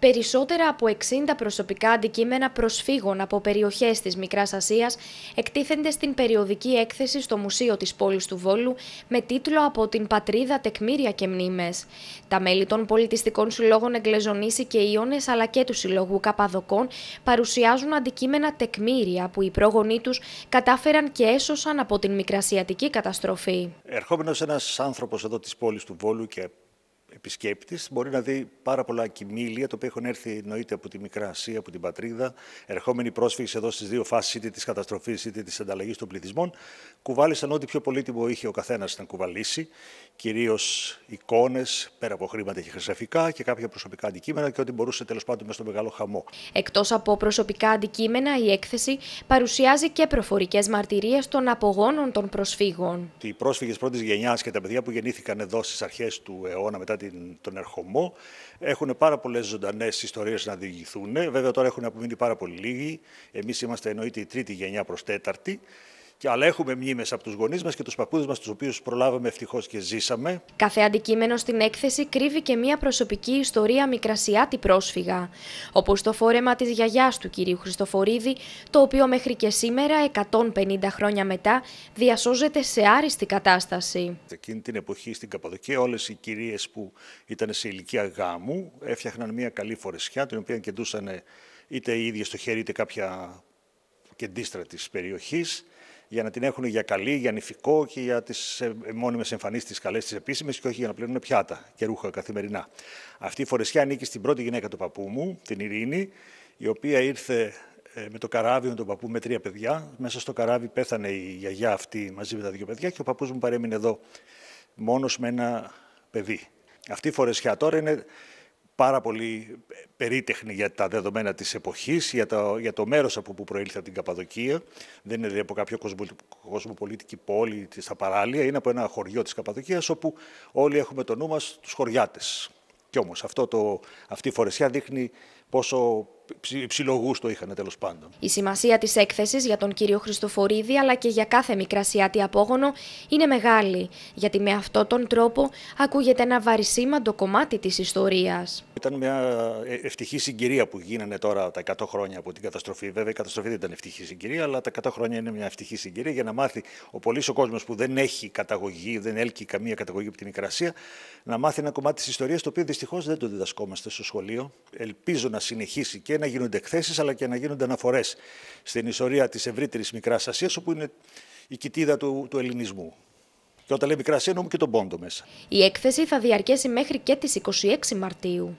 Περισσότερα από 60 προσωπικά αντικείμενα προσφύγων από περιοχές της Μικράς Ασίας εκτίθενται στην περιοδική έκθεση στο Μουσείο της πόλης του Βόλου με τίτλο «Από την πατρίδα τεκμήρια και μνήμες». Τα μέλη των πολιτιστικών συλλόγων Εγκλεζονήσι και Ιώνες αλλά και του Συλλογού Καπαδοκών παρουσιάζουν αντικείμενα τεκμήρια που οι πρόγονοί τους κατάφεραν και έσωσαν από την μικρασιατική καταστροφή. Ερχόμενος ένας άνθρωπος εδώ της πόλης του Βόλου και επισκέπτης μπορεί να δει πάρα πολλά κοιμήλια, τα οποία έχουν έρθει εννοείται από τη Μικρά Ασία, από την πατρίδα, ερχόμενοι πρόσφυγες εδώ στις δύο φάσεις, είτε της καταστροφής είτε της ανταλλαγής των πληθυσμών, κουβάλισαν ό,τι πιο πολύτιμο είχε ο καθένας να κουβαλήσει, κυρίως εικόνες, πέρα από χρήματα και χρυσαφικά και κάποια προσωπικά αντικείμενα και ό,τι μπορούσε τέλος πάντων μέσα στο μεγάλο χαμό. Εκτός από προσωπικά αντικείμενα, η έκθεση παρουσιάζει και προφορικές μαρτυρίες των απογόνων των προσφύγων. Οι πρόσφυγες πρώτης γενιάς και τα παιδιά που γεννήθηκαν εδώ στις αρχές του αιώνα μετά την, τον ερχομό. Έχουν πάρα πολλές ζωντανές ιστορίες να διηγηθούν. Βέβαια, τώρα έχουν απομείνει πάρα πολύ λίγοι. Εμείς είμαστε εννοείται η τρίτη γενιά προς τέταρτη αλλά έχουμε μνήμες από τους γονείς μας και τους παππούδες μας, τους οποίους προλάβαμε ευτυχώς και ζήσαμε. Κάθε αντικείμενο στην έκθεση κρύβει και μία προσωπική ιστορία μικρασιάτη πρόσφυγα. Όπως το φόρεμα της γιαγιάς του κυρίου Χριστοφορίδη, το οποίο μέχρι και σήμερα, 150 χρόνια μετά, διασώζεται σε άριστη κατάσταση. Εκείνη την εποχή στην Καπαδοκία, όλες οι κυρίες που ήταν σε ηλικία γάμου έφτιαχναν μία καλή φορεσιά, την οποία κεντούσαν είτε οι ίδιες στο χέρι είτε κάποια κεντίστρα της περιοχής για να την έχουν για καλή, για νηφικό και για τις ε, μόνιμες εμφανίσεις τις καλές τις επίσημες και όχι για να πλένουν πιάτα και ρούχα καθημερινά. Αυτή η φορεσιά ανήκει στην πρώτη γυναίκα του παππού μου, την Ειρήνη, η οποία ήρθε ε, με το καράβι με τον παππού με τρία παιδιά. Μέσα στο καράβι πέθανε η γιαγιά αυτή μαζί με τα δύο παιδιά και ο παππούς μου παρέμεινε εδώ Μόνος με ένα παιδί. Αυτή η φορεσιά τώρα είναι πάρα πολύ περίτεχνη για τα δεδομένα της εποχής, για το, για το μέρος από που προήλθε από την Καπαδοκία. Δεν είναι από κάποιο κοσμοπολιτική πόλη στα παράλια, είναι από ένα χωριό της Καπαδοκίας όπου όλοι έχουμε το νου μας τους χωριάτες. Κι όμως αυτό το, αυτή η φορεσιά δείχνει πόσο το είχαν τέλος πάντων. Η σημασία της έκθεσης για τον κύριο Χριστοφορίδη αλλά και για κάθε μικρασιάτη απόγονο είναι μεγάλη, γιατί με αυτόν τον τρόπο ακούγεται ένα βαρισίμαντο κομμάτι της ιστορίας. Ήταν μια ε, ευτυχή συγκυρία που γίνανε τώρα τα 100 χρόνια από την καταστροφή. Βέβαια, η καταστροφή δεν ήταν ευτυχή συγκυρία, αλλά τα 100 χρόνια είναι μια ευτυχή συγκυρία για να μάθει ο πολλή ο κόσμος που δεν έχει καταγωγή, δεν έλκει καμία καταγωγή από την Μικρασία, να μάθει ένα κομμάτι της ιστορίας το οποίο δυστυχώς δεν το διδασκόμαστε στο σχολείο. Ελπίζω να συνεχίσει και να γίνονται εκθέσεις αλλά και να γίνονται αναφορές στην ιστορία της ευρύτερης Μικράς Ασίας, όπου είναι η κοιτίδα του, του ελληνισμού. Και όταν λέει Μικρά Ασία, εννοούμε και τον Πόντο μέσα. Η έκθεση θα διαρκέσει μέχρι και τις 26 Μαρτίου.